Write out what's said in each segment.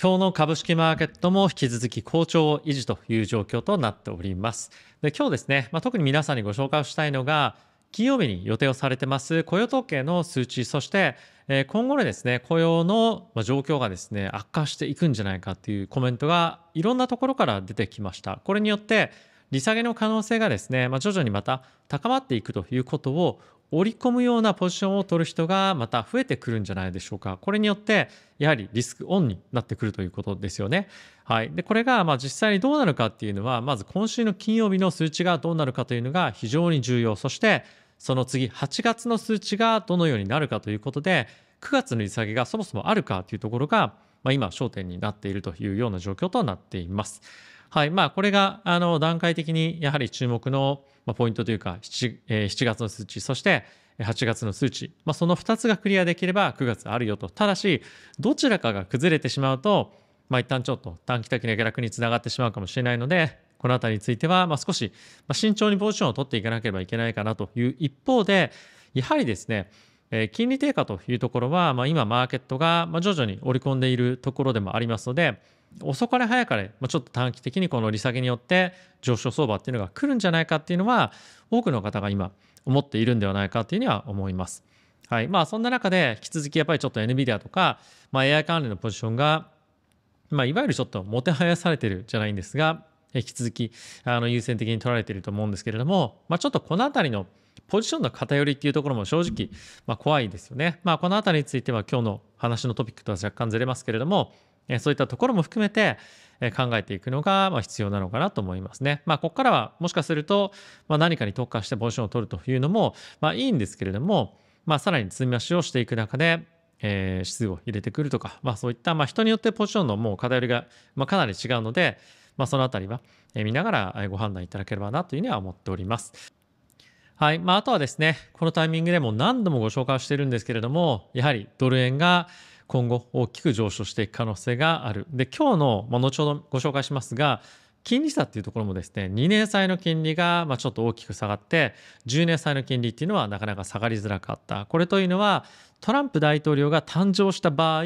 今日の株式マーケットも引き続き好調維持という状況となっております。で今日ですね、まあ、特に皆さんにご紹介をしたいのが、金曜日に予定をされてます雇用統計の数値、そして、え今後のですね、雇用の状況がですね、悪化していくんじゃないかというコメントがいろんなところから出てきました。これによって、利下げの可能性がですね、まあ、徐々にまた高まっていくということを織り込むようなポジションを取る人がまた増えてくるんじゃないでしょうか。これによって、やはりリスクオンになってくるということですよね。はい。で、これがまあ実際にどうなるかっていうのは、まず今週の金曜日の数値がどうなるかというのが非常に重要。そして、その次、8月の数値がどのようになるかということで、9月の利下げがそもそもあるかというところが、まあ、今焦点になっているというような状況となっています。はいまあ、これがあの段階的にやはり注目のポイントというか 7,、え7月の数値そして8月の数値、まあ、その2つがクリアできれば9月あるよとただしどちらかが崩れてしまうと、まあ、一旦ちょっと短期的な下落につながってしまうかもしれないのでこの辺りについては、まあ、少し慎重にポジションを取っていかなければいけないかなという一方でやはりですねえ金利低下というところは、まあ、今マーケットが徐々に織り込んでいるところでもありますので、遅かれ早かれ、まあ、ちょっと短期的にこの利下げによって上昇相場っていうのが来るんじゃないかっていうのは多くの方が今思っているんではないかっていうには思います。はいまあ、そんな中で引き続きやっぱりちょっと NVIDIA とか、まあ、AI 関連のポジションが、まあ、いわゆるちょっともてはやされてるじゃないんですが引き続きあの優先的に取られていると思うんですけれども、まあ、ちょっとこの辺りのポジションの偏りっていうところも正直、まあ、怖いですよね。まあ、この辺りについては今日の話のトピックとは若干ずれますけれども、そういったところも含めて考えていくのが必要なのかなと思いますね。まあ、ここからはもしかすると、ま何かに特化してポジションを取るというのも、まあ、いいんですけれども、まあ、さらに積み増しをしていく中で、えー、指数を入れてくるとか、まあ、そういった、まあ、人によってポジションのもう偏りが、まあ、かなり違うので、まあ、そのあたりは見ながらご判断いただければなというふうには思っております。はい。まあ、あとはですね、このタイミングでも何度もご紹介してるんですけれども、やはりドル円が、今後大きく上昇していく可能性がある。で、今日の、まあ、後ほどご紹介しますが、金利差っていうところもですね、2年債の金利がまちょっと大きく下がって、10年債の金利っていうのはなかなか下がりづらかった。これというのは、トランプ大統領が誕生した場合、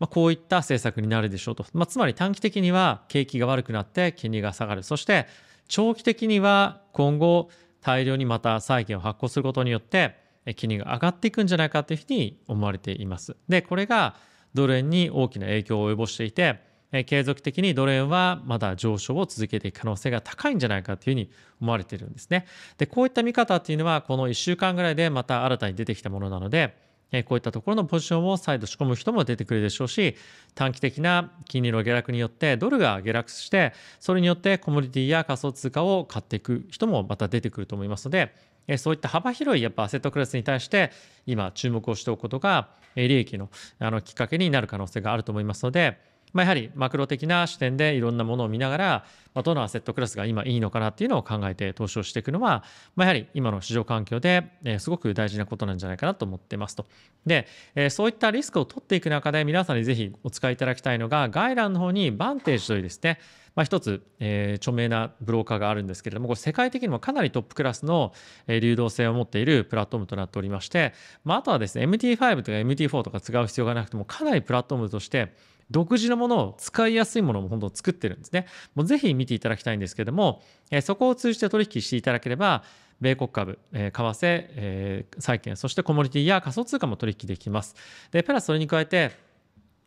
まあ、こういった政策になるでしょうと。まあ、つまり短期的には景気が悪くなって金利が下がる。そして、長期的には今後、大量にまた債券を発行することによって、金利が上がっていくんじゃないかというふうに思われています。で、これがドル円に大きな影響を及ぼしていて、継続的にドル円はまだ上昇を続けていく可能性が高いんじゃないかというふうに思われているんですね。で、こういった見方っていうのは、この1週間ぐらいでまた新たに出てきたものなので、こういったところのポジションを再度仕込む人も出てくるでしょうし、短期的な金利の下落によってドルが下落して、それによってコモディティや仮想通貨を買っていく人もまた出てくると思いますので、えそういった幅広いやっぱアセットクラスに対して今注目をしておくことが利益のあのきっかけになる可能性があると思いますのでまあ、やはりマクロ的な視点でいろんなものを見ながら、まあ、どのアセットクラスが今いいのかなっていうのを考えて投資をしていくのは、まあ、やはり今の市場環境で、えすごく大事なことなんじゃないかなと思ってますと。で、えそういったリスクを取っていく中で皆さんにぜひお使いいただきたいのが概覧の方にバンテージというですねまあ、一つ、え著名なブローカーがあるんですけれども、これ世界的にもかなりトップクラスの、え流動性を持っているプラットフォームとなっておりまして、まあ、あとはですね、MT5 とか MT4 とか使う必要がなくても、かなりプラットフォームとして、独自のものを使いやすいものも本当作ってるんですね。もうぜひ見ていただきたいんですけども、えそこを通じて取引していただければ、米国株、え為替、え債券、そしてコモディティや仮想通貨も取引できます。で、プラスそれに加えて、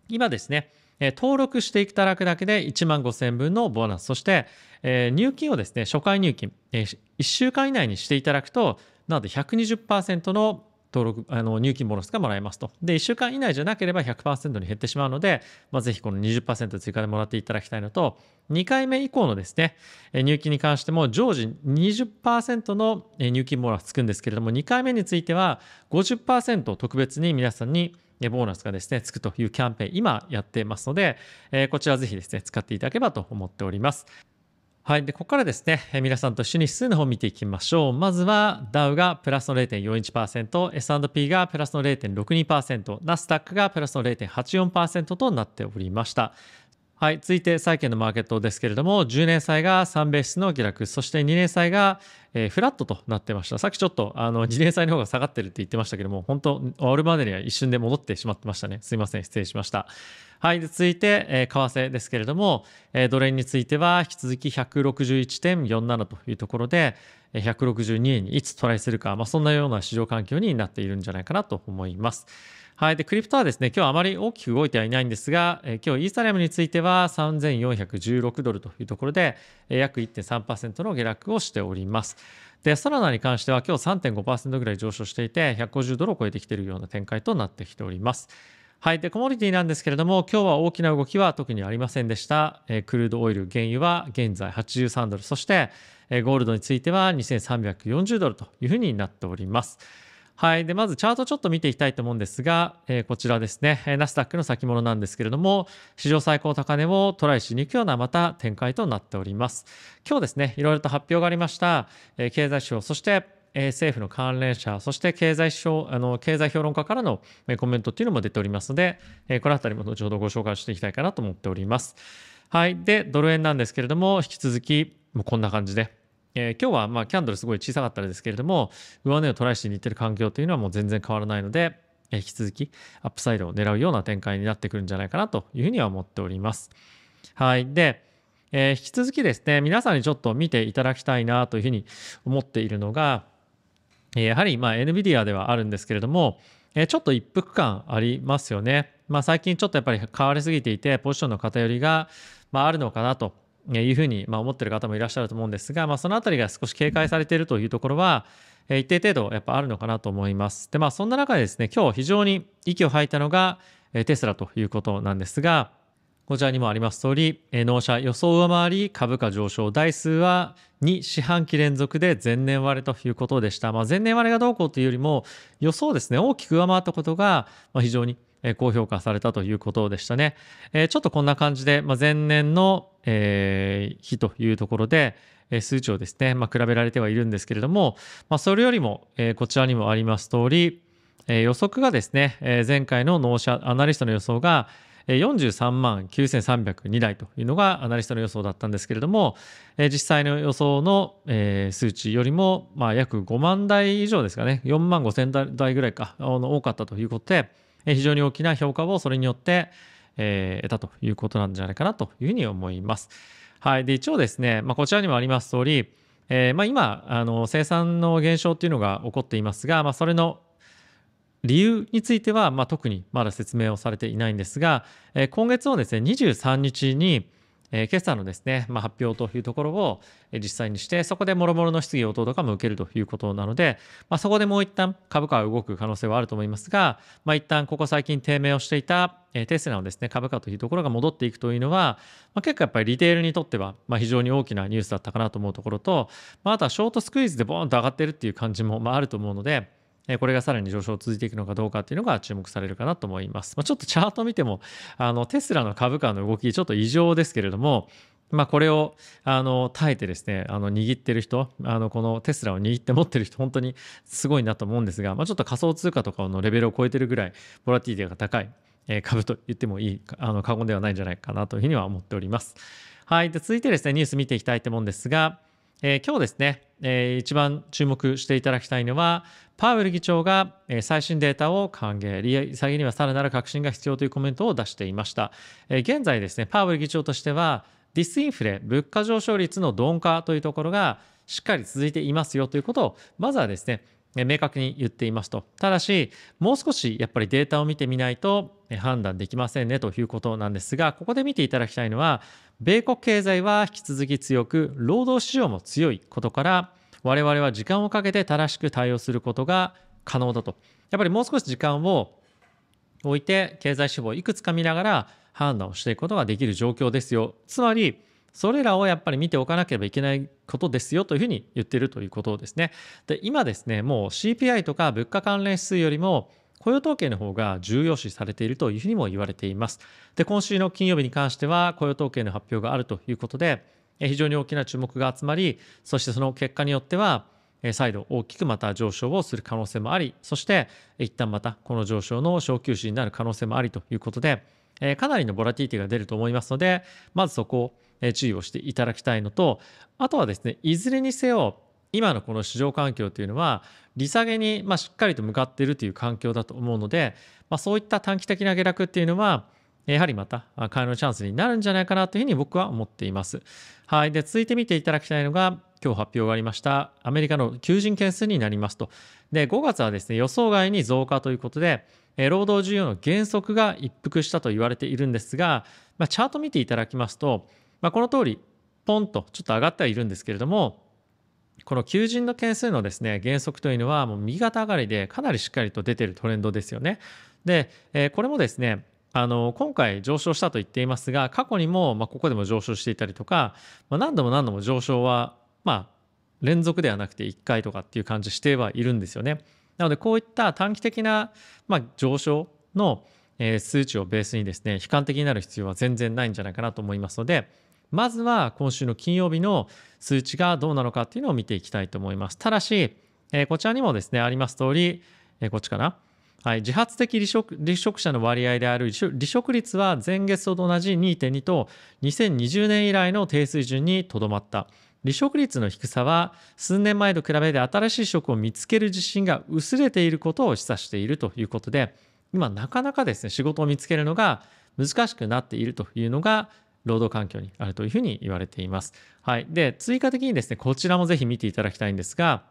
今ですね、登録していただくだけで1万5000円分のボーナス、そして、え入金をですね、初回入金、え1週間以内にしていただくと、なので120%の登録あの入金ボーナスがもらえますと。で、1週間以内じゃなければ100%に減ってしまうので、まあ、ぜひこの20%追加でもらっていただきたいのと、2回目以降のですね、入金に関しても常時20%の入金ボーナスつくんですけれども、2回目については50%特別に皆さんにボーナスがですね、つくというキャンペーン、今やってますので、こちらぜひですね、使っていただければと思っております。はい。で、ここからですね、皆さんと一緒に指数の方を見ていきましょう。まずは、ダウがプラスの0.41%、S&P がプラスの0.62%、ナスダックがプラスの0.84%となっておりました。はい、続いて債券のマーケットですけれども、10年債が3ベースの下落、そして2年債が、えー、フラットとなってました。さっきちょっとあの2年債の方が下がってるって言ってましたけども、本当、終わるまでには一瞬で戻ってしまってましたね。すいません、失礼しました。はい、続いて、えー、為替ですけれども、えー、ドル円については引き続き161.47というところで、162円にいつトライするか、まあ、そんなような市場環境になっているんじゃないかなと思います。はい。で、クリプトはですね、今日あまり大きく動いてはいないんですが、えー、今日イーサリアムについては3416ドルというところで、えー、約1.3%の下落をしております。で、ソラナに関しては今日3.5%ぐらい上昇していて、150ドルを超えてきているような展開となってきております。はい。で、コモディティなんですけれども、今日は大きな動きは特にありませんでした。えー、クルードオイル、原油は現在83ドル、そして、えー、ゴールドについては2340ドルというふうになっております。はい。で、まずチャートちょっと見ていきたいと思うんですが、えー、こちらですね、ナスダックの先物なんですけれども、史上最高高値をトライしに行くようなまた展開となっております。今日ですね、いろいろと発表がありました、えー、経済指標、そして、えー、政府の関連者、そして経済省あの経済評論家からのコメントっていうのも出ておりますので、えこの辺りも後ほどご紹介していきたいかなと思っております。はい。で、ドル円なんですけれども、引き続き、もうこんな感じで、えー、今日はまあキャンドルすごい小さかったですけれども、上値をトライしにいってる環境というのはもう全然変わらないので、えー、引き続きアップサイドを狙うような展開になってくるんじゃないかなというふうには思っております。はい。で、えー、引き続きですね、皆さんにちょっと見ていただきたいなというふうに思っているのが、えー、やはりまあ NVIDIA ではあるんですけれども、えー、ちょっと一服感ありますよね。まあ、最近ちょっとやっぱり変わりすぎていて、ポジションの偏りが、まあ、あるのかなというふうに、ま思ってる方もいらっしゃると思うんですが、まあ、その辺りが少し警戒されているというところは、一定程度やっぱあるのかなと思います。で、まあ、そんな中でですね、今日非常に息を吐いたのが、テスラということなんですが、こちらにもあります通り、納車予想上回り株価上昇、台数は2四半期連続で前年割れということでした。まあ、前年割れがどうこうというよりも、予想ですね、大きく上回ったことが非常にえ高評価されたということでしたね。えちょっとこんな感じで、まあ、前年の、えー、日というところで、え数値をですね、まあ、比べられてはいるんですけれども、まあ、それよりも、えこちらにもあります通り、え予測がですね、え前回の納車アナリストの予想が43万9302台というのがアナリストの予想だったんですけれども、実際の予想の、数値よりも、まあ、約5万台以上ですかね、4万5000台ぐらいか、多かったということで、え非常に大きな評価をそれによって、え得たということなんじゃないかなというふうに思います。はい。で、一応ですね、まあ、こちらにもあります通り、えー、まあ、今あの生産の減少っていうのが起こっていますが、まあ、それの理由については、まあ、特にまだ説明をされていないんですが、えー、今月のですね23日に、えー、今朝のですね、まあ、発表というところを実際にして、そこで諸々の質疑応答とかも受けるということなので、まあ、そこでもう一旦株価は動く可能性はあると思いますが、まあ、一旦ここ最近低迷をしていた、えー、テスラのですね、株価というところが戻っていくというのは、まあ、結構やっぱりリテールにとっては、まあ、非常に大きなニュースだったかなと思うところと、まあ、あとはショートスクイーズでボーンと上がってるっていう感じも、まあ、あると思うので、えこれがさらに上昇を続いていくのかどうかっていうのが注目されるかなと思います。まあ、ちょっとチャート見ても、あの、テスラの株価の動き、ちょっと異常ですけれども、まあ、これをあの耐えてですねあの握ってる人あのこのテスラを握って持ってる人本当にすごいなと思うんですが、まあ、ちょっと仮想通貨とかのレベルを超えてるぐらいボラティティが高い株と言ってもいいあの過言ではないんじゃないかなというふうには思っております。はい、で続いてですねニュース見ていきたいと思うんですが、えー、今日ですねえ一番注目していただきたいのは、パウエル議長が最新データを歓迎、利上げにはさらなる革新が必要というコメントを出していました。え現在ですね、パウエル議長としては、ディスインフレ、物価上昇率の鈍化というところがしっかり続いていますよということを、まずはですね、明確に言っていますと。ただし、もう少しやっぱりデータを見てみないと判断できませんねということなんですが、ここで見ていただきたいのは、米国経済は引き続き強く、労働市場も強いことから、我々は時間をかけて正しく対応することが可能だと。やっぱりもう少し時間を置いて、経済指標をいくつか見ながら判断をしていくことができる状況ですよ。つまり、それらをやっぱり見ておかなければいけないことですよというふうに言っているということですね。で今ですねもう CPI とか物価関連指数よりも雇用統計の方が重要視されているというふうにも言われています。で今週の金曜日に関しては雇用統計の発表があるということで非常に大きな注目が集まりそしてその結果によっては再度大きくまた上昇をする可能性もありそして一旦またこの上昇の小休止になる可能性もありということでかなりのボラティティが出ると思いますのでまずそこを注意をしていただきたいのと、あとはですね、いずれにせよ、今のこの市場環境というのは、利下げに、ましっかりと向かっているという環境だと思うので、まあ、そういった短期的な下落っていうのは、やはりまた買いのチャンスになるんじゃないかなというふうに僕は思っています。はい。で、続いて見ていただきたいのが、今日発表がありましたアメリカの求人件数になりますと。で、5月はですね、予想外に増加ということで、労働需要の減速が一服したと言われているんですが、まあ、チャート見ていただきますと、まあ、この通りポンとちょっと上がってはいるんですけれどもこの求人の件数のですね原則というのはもう右肩上がりでかなりしっかりと出てるトレンドですよね。で、えー、これもですねあの今回上昇したと言っていますが過去にも、まあ、ここでも上昇していたりとか、まあ、何度も何度も上昇は、まあ、連続ではなくて1回とかっていう感じしてはいるんですよね。なのでこういった短期的な、まあ、上昇の、えー、数値をベースにですね悲観的になる必要は全然ないんじゃないかなと思いますので。まずは今週の金曜日の数値がどうなのかっていうのを見ていきたいと思います。ただし、えー、こちらにもですね、あります通り、えー、こっちかな。はい、自発的離職離職者の割合である離職率は前月と同じ2.2と2020年以来の低水準にとどまった。離職率の低さは数年前と比べて新しい職を見つける自信が薄れていることを示唆しているということで今なかなかですね仕事を見つけるのが難しくなっているというのが労働環境にあるというふうに言われています。はい、で追加的にですねこちらもぜひ見ていただきたいんですが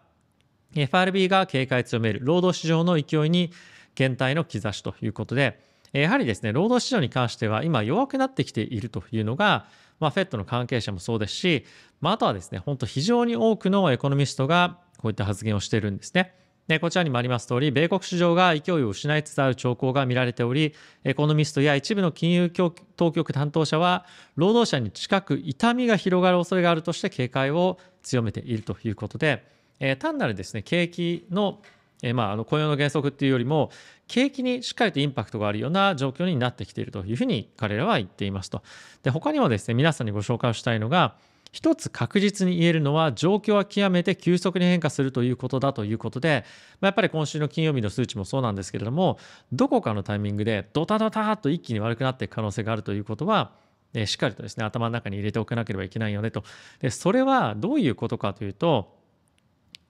FRB が警戒強める労働市場の勢いに減退の兆しということでやはりですね労働市場に関しては今弱くなってきているというのが、まあ、FED の関係者もそうですし、まあ、あとはですね本当非常に多くのエコノミストがこういった発言をしているんですね。こちらにもあります通り、米国市場が勢いを失いつつある兆候が見られており、エコノミストや一部の金融当局担当者は、労働者に近く痛みが広がる恐れがあるとして警戒を強めているということで、え単なるですね、景気のえまあ、あの雇用の原則というよりも景気にしっかりとインパクトがあるような状況になってきているというふうに彼らは言っていますと。で他にもですね皆さんにご紹介をしたいのが一つ確実に言えるのは状況は極めて急速に変化するということだということで、まあ、やっぱり今週の金曜日の数値もそうなんですけれどもどこかのタイミングでドタドタっと一気に悪くなっていく可能性があるということはえしっかりとですね頭の中に入れておかなければいけないよねとでそれはどういうことかというと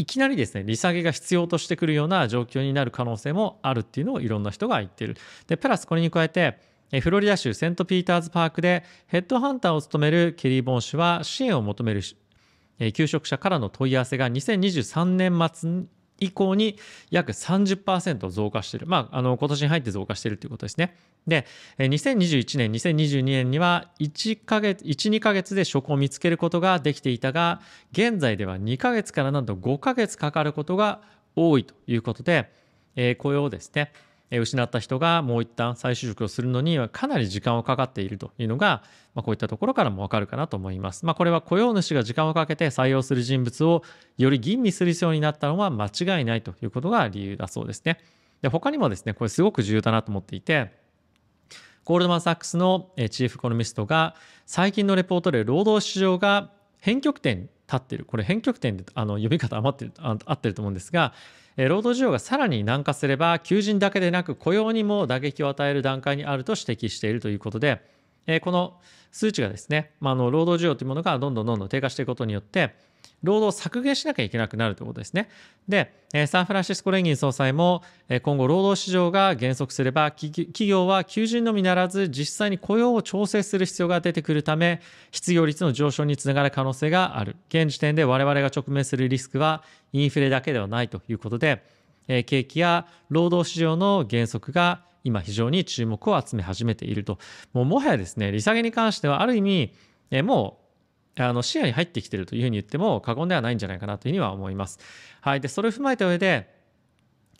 いきなりですね利下げが必要としてくるような状況になる可能性もあるっていうのをいろんな人が言ってるでプラスこれに加えてフロリダ州セントピーターズパークでヘッドハンターを務めるケリー・ボン氏は支援を求める求職者からの問い合わせが2023年末以降に約30%増加している。まあ、あの、今年に入って増加しているということですね。で、2021年、2022年には1か月、1、2か月で職を見つけることができていたが、現在では2か月からなんと5か月かかることが多いということで、雇用ですね。失った人がもう一旦再就職をするのにはかなり時間をかかっているというのが、まあ、こういったところからもわかるかなと思います。まあ、これは雇用主が時間をかけて採用する人物をより吟味する必要になったのは間違いないということが理由だそうですね。で他にもですねこれすごく重要だなと思っていてゴールドマン・サックスのチーフコノミストが最近のレポートで労働市場が変局点立ってるこれ変局点であの呼び方余ってるあ合ってると思うんですが労働需要がさらに軟化すれば求人だけでなく雇用にも打撃を与える段階にあると指摘しているということでこの数値がですね、まあ、の労働需要というものがどんどんどんどん低下していくことによって労働を削減しなきゃいけなくなるということですね。で、サンフランシスコ連銀総裁も、今後、労働市場が減速すれば、企業は求人のみならず、実際に雇用を調整する必要が出てくるため、失業率の上昇につながる可能性がある。現時点で我々が直面するリスクは、インフレだけではないということで、景気や労働市場の減速が今非常に注目を集め始めていると。もうもはやですね、利下げに関してはある意味、もうあの視野に入ってきてるというふうに言っても過言ではないんじゃないかなというふうには思います。はい、でそれを踏まえた上で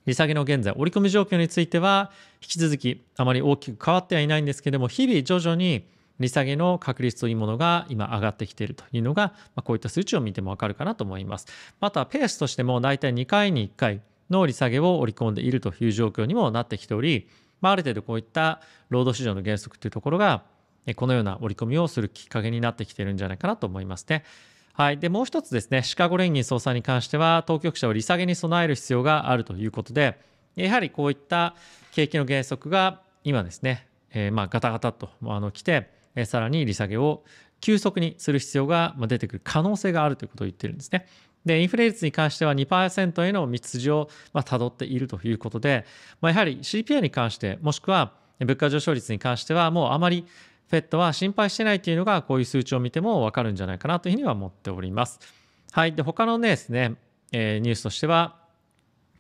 利下げの現在折り込み状況については引き続きあまり大きく変わってはいないんですけども日々徐々に利下げの確率というものが今上がってきているというのが、まあ、こういった数値を見てもわかるかなと思います。またペースとしても大体2回に1回の利下げを織り込んでいるという状況にもなってきており、まあ、ある程度こういった労働市場の原則というところがこのような織り込みをするきっかけになってきてるんじゃないかなと思いますね。はい、でもう一つですねシカゴ連銀総裁に関しては当局者を利下げに備える必要があるということでやはりこういった景気の減速が今ですね、えー、まあガタガタとあの来てさらに利下げを急速にする必要が出てくる可能性があるということを言ってるんですね。でインフレ率に関しては2%への道筋をたどっているということで、まあ、やはり CPI に関してもしくは物価上昇率に関してはもうあまり f ットは心配してないというのがこういう数値を見ても分かるんじゃないかなというふうには思っております。はい。で、他のねですね、えー、ニュースとしては、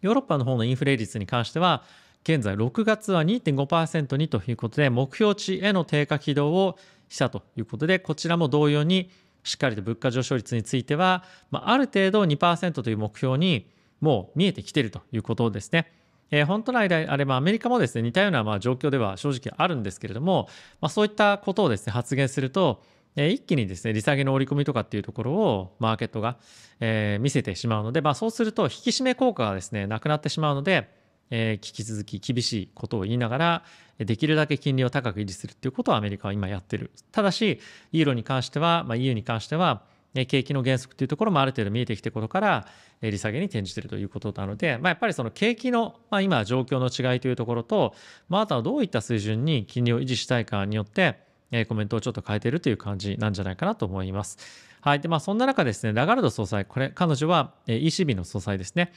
ヨーロッパの方のインフレ率に関しては、現在6月は2.5%にということで、目標値への低下軌道をしたということで、こちらも同様にしっかりと物価上昇率については、まあ、ある程度2%という目標にもう見えてきているということですね。えー、本当来であればアメリカもですね似たようなまあ状況では正直あるんですけれども、まあ、そういったことをですね発言すると、えー、一気にですね利下げの織り込みとかっていうところをマーケットが、えー、見せてしまうので、まあ、そうすると引き締め効果がですねなくなってしまうので、えー、引き続き厳しいことを言いながらできるだけ金利を高く維持するということをアメリカは今やってるただしユーロに関しては、まあ、EU に関しては景気の減速というところもある程度見えてきてことから利下げに転じているということなので、まあ、やっぱりその景気の、まあ、今状況の違いというところと、まあ、あとはどういった水準に金利を維持したいかによってコメントをちょっと変えているという感じなんじゃないかなと思います。はいでまあ、そんな中ですねラガルド総裁これ彼女は ECB の総裁ですね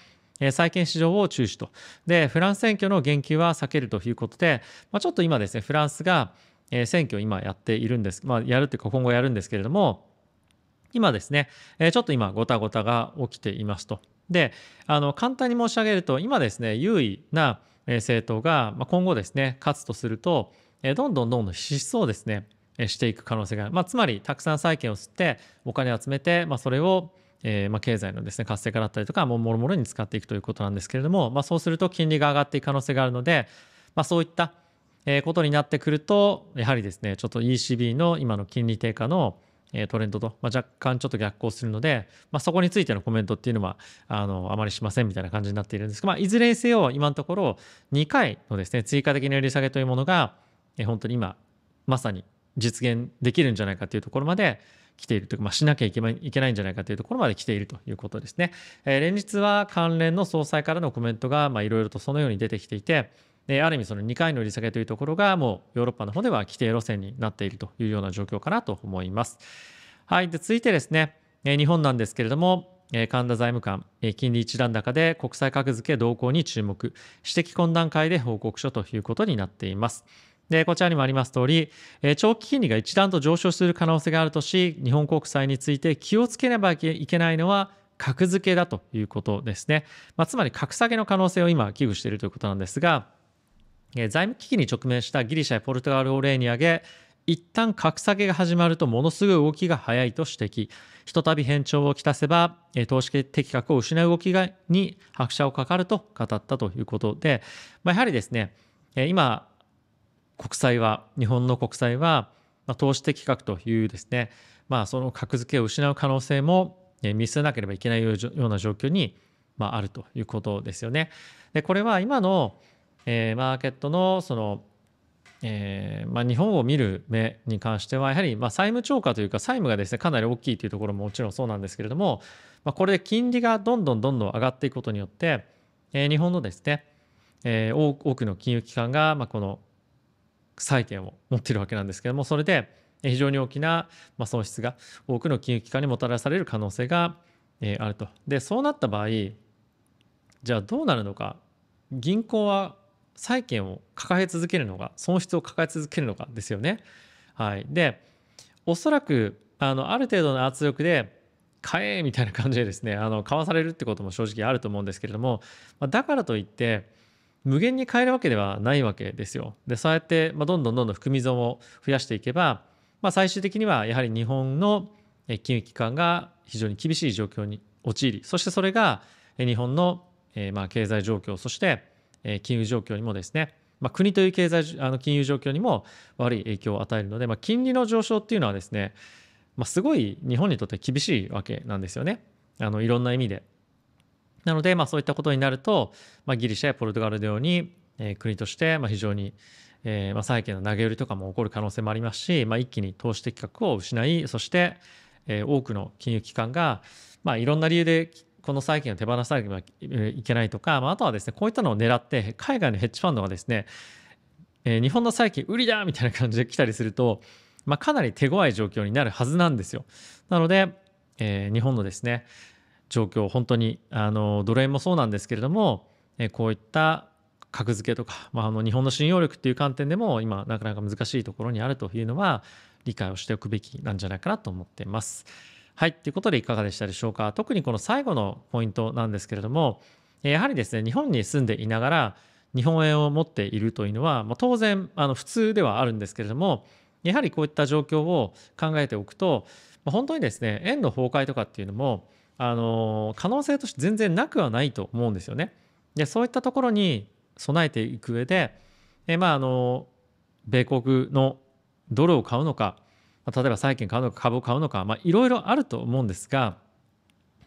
債券市場を注視と。で、フランス選挙の言及は避けるということで、まあ、ちょっと今ですね、フランスが選挙を今やっているんです、まあ、やるというか今後やるんですけれども、今ですね、えちょっと今、ごたごたが起きていますと。で、あの、簡単に申し上げると、今ですね、優位な政党が今後ですね、勝つとすると、どんどんどんどん失踪ですね、していく可能性がある。まあ、つまり、たくさん債券を吸って、お金を集めて、まあ、それを、えー、まあ経済のですね活性化だったりとかもろもろに使っていくということなんですけれども、まあ、そうすると金利が上がっていく可能性があるので、まあ、そういったことになってくるとやはりですねちょっと ECB の今の金利低下のえトレンドと、まあ、若干ちょっと逆行するので、まあ、そこについてのコメントっていうのはあのあまりしませんみたいな感じになっているんですが、まあ、いずれにせよ今のところ2回のですね追加的な売り下げというものが、え本当に今まさに実現できるんじゃないかというところまで来ているというか、まあ、しなきゃいけないんじゃないかというところまで来ているということですね。えー、連日は関連の総裁からのコメントがいろいろとそのように出てきていて、えある意味その2回の利下げというところがもうヨーロッパの方では規定路線になっているというような状況かなと思います。はい、で続いてですね、え日本なんですけれども、神田財務官、金利一段高で国債格付け動向に注目、私的懇談会で報告書ということになっています。で、こちらにもあります通り、長期金利が一段と上昇する可能性があるとし、日本国債について気をつけなければいけないのは、格付けだということですね。まあ、つまり、格下げの可能性を今、危惧しているということなんですが、財務危機に直面したギリシャやポルトガルを例に挙げ一旦格下げが始まるとものすごい動きが早いと指摘ひとたび変調をきたせば投資的確を失う動きがに拍車をかかると語ったということで、まあ、やはりですね今国債は日本の国債は投資的確というですね、まあ、その格付けを失う可能性も見据えなければいけないような状況に、まあ、あるということですよね。でこれは今のえー、マーケットのその、えーまあ、日本を見る目に関してはやはりまあ債務超過というか債務がですねかなり大きいというところももちろんそうなんですけれども、まあ、これで金利がどんどんどんどん上がっていくことによって、えー、日本のですね、えー、多くの金融機関が、まあ、この債券を持っているわけなんですけれどもそれで非常に大きな、まあ、損失が多くの金融機関にもたらされる可能性が、えあると。でそうなった場合じゃあどうなるのか銀行は債権を抱え続けるのが損失を抱え続けるのかですよね。はい、でおそらくあのある程度の圧力で買えみたいな感じでですねあの買わされるってことも正直あると思うんですけれども、まあ、だからといって無限に買えるわけではないわけですよ。でそうやって、まあ、どんどんどんどん含み損を増やしていけば、まあ、最終的にはやはり日本の金融機関が非常に厳しい状況に陥りそしてそれが日本の、えまあ経済状況そしてえ金融状況にもですね、まあ、国という経済あの金融状況にも悪い影響を与えるので、まあ、金利の上昇っていうのはですね、まあ、すごい日本にとって厳しいわけなんですよねあのいろんな意味で。なので、まあ、そういったことになると、まあ、ギリシャやポルトガルのように、えー、国として、まあ、非常に、えーまあ、債券の投げ売りとかも起こる可能性もありますし、まあ、一気に投資的確を失いそして、えー、多くの金融機関が、まあ、いろんな理由でこの債券を手放さなければいけないとか、まあ、あとはですね、こういったのを狙って、海外のヘッジファンドがですね、えー、日本の債券売りだみたいな感じで来たりすると、まあ、かなり手強い状況になるはずなんですよ。なので、えー、日本のですね、状況、本当に、あの、ドル円もそうなんですけれども、えー、こういった格付けとか、まあ、あの日本の信用力っていう観点でも今なかなか難しいところにあるというのは理解をしておくべきなんじゃないかなと思っています。はい、ということでいかがでしたでしょうか。特にこの最後のポイントなんですけれども、やはりですね、日本に住んでいながら、日本円を持っているというのは、まあ、当然あの普通ではあるんですけれども、やはりこういった状況を考えておくと、まあ、本当にですね、円の崩壊とかっていうのも、あの可能性として全然なくはないと思うんですよね。でそういったところに備えていく上で、えまあ、あの米国のドルを買うのかまあ、例えば債券買うのか株を買うのか、まいろいろあると思うんですが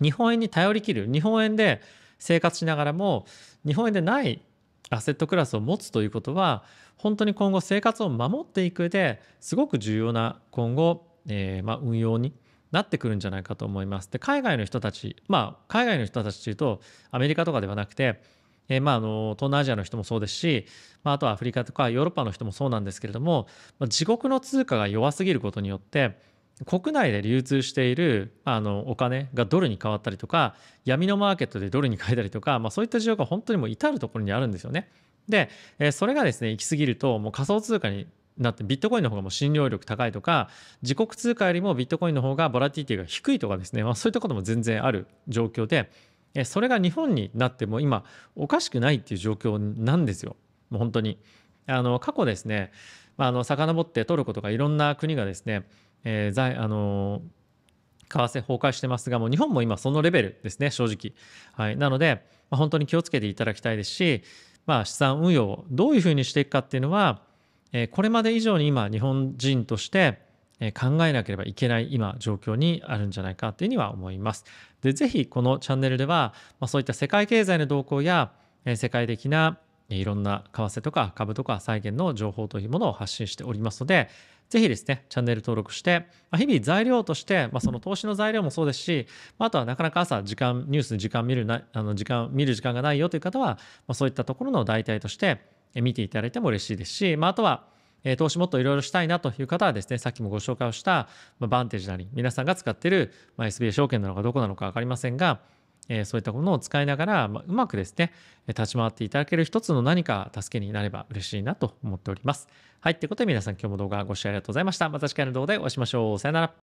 日本円に頼りきる日本円で生活しながらも日本円でないアセットクラスを持つということは本当に今後生活を守っていく上ですごく重要な今後、えー、まあ運用になってくるんじゃないかと思います。で海外の人たちまあ海外の人たちというとアメリカとかではなくてえー、まあ、あの東南アジアの人もそうですし、まあ、あとはアフリカとかヨーロッパの人もそうなんですけれども、まあ、自国の通貨が弱すぎることによって国内で流通しているあのお金がドルに変わったりとか闇のマーケットでドルに変えたりとか、まあ、そういった需要が本当にもう至る所にあるんですよね。で、えー、それがですね行き過ぎるともう仮想通貨になってビットコインの方がもう信用力高いとか自国通貨よりもビットコインの方がボラティティが低いとかですね、まあ、そういったことも全然ある状況で。それが日本になっても今おかしくないっていう状況なんですよもう本当にあの過去ですねあの遡ってトルコとかいろんな国がですね、えー、あの為替崩壊してますがもう日本も今そのレベルですね正直、はい、なので、まあ、本当に気をつけていただきたいですし、まあ、資産運用をどういうふうにしていくかっていうのは、えー、これまで以上に今日本人としてえ考えなければいけない今状況にあるんじゃないかというには思います。でぜひこのチャンネルでは、まそういった世界経済の動向や、え世界的ないろんな為替とか株とか債券の情報というものを発信しておりますので、ぜひですね、チャンネル登録して、ま日々材料として、まその投資の材料もそうですし、まあ、とはなかなか朝、時間、ニュース時間見るな、あの時間、見る時間がないよという方は、まそういったところの代替として見ていただいても嬉しいですし、まあとは、え投資もっといろいろしたいなという方はですね、さっきもご紹介をした、まバンテージなり、皆さんが使っている、ま SBA 証券なのかどこなのか分かりませんが、えそういったものを使いながら、まうまくですね、立ち回っていただける一つの何か助けになれば嬉しいなと思っております。はい、ということで皆さん今日も動画ご視聴ありがとうございました。また次回の動画でお会いしましょう。さよなら。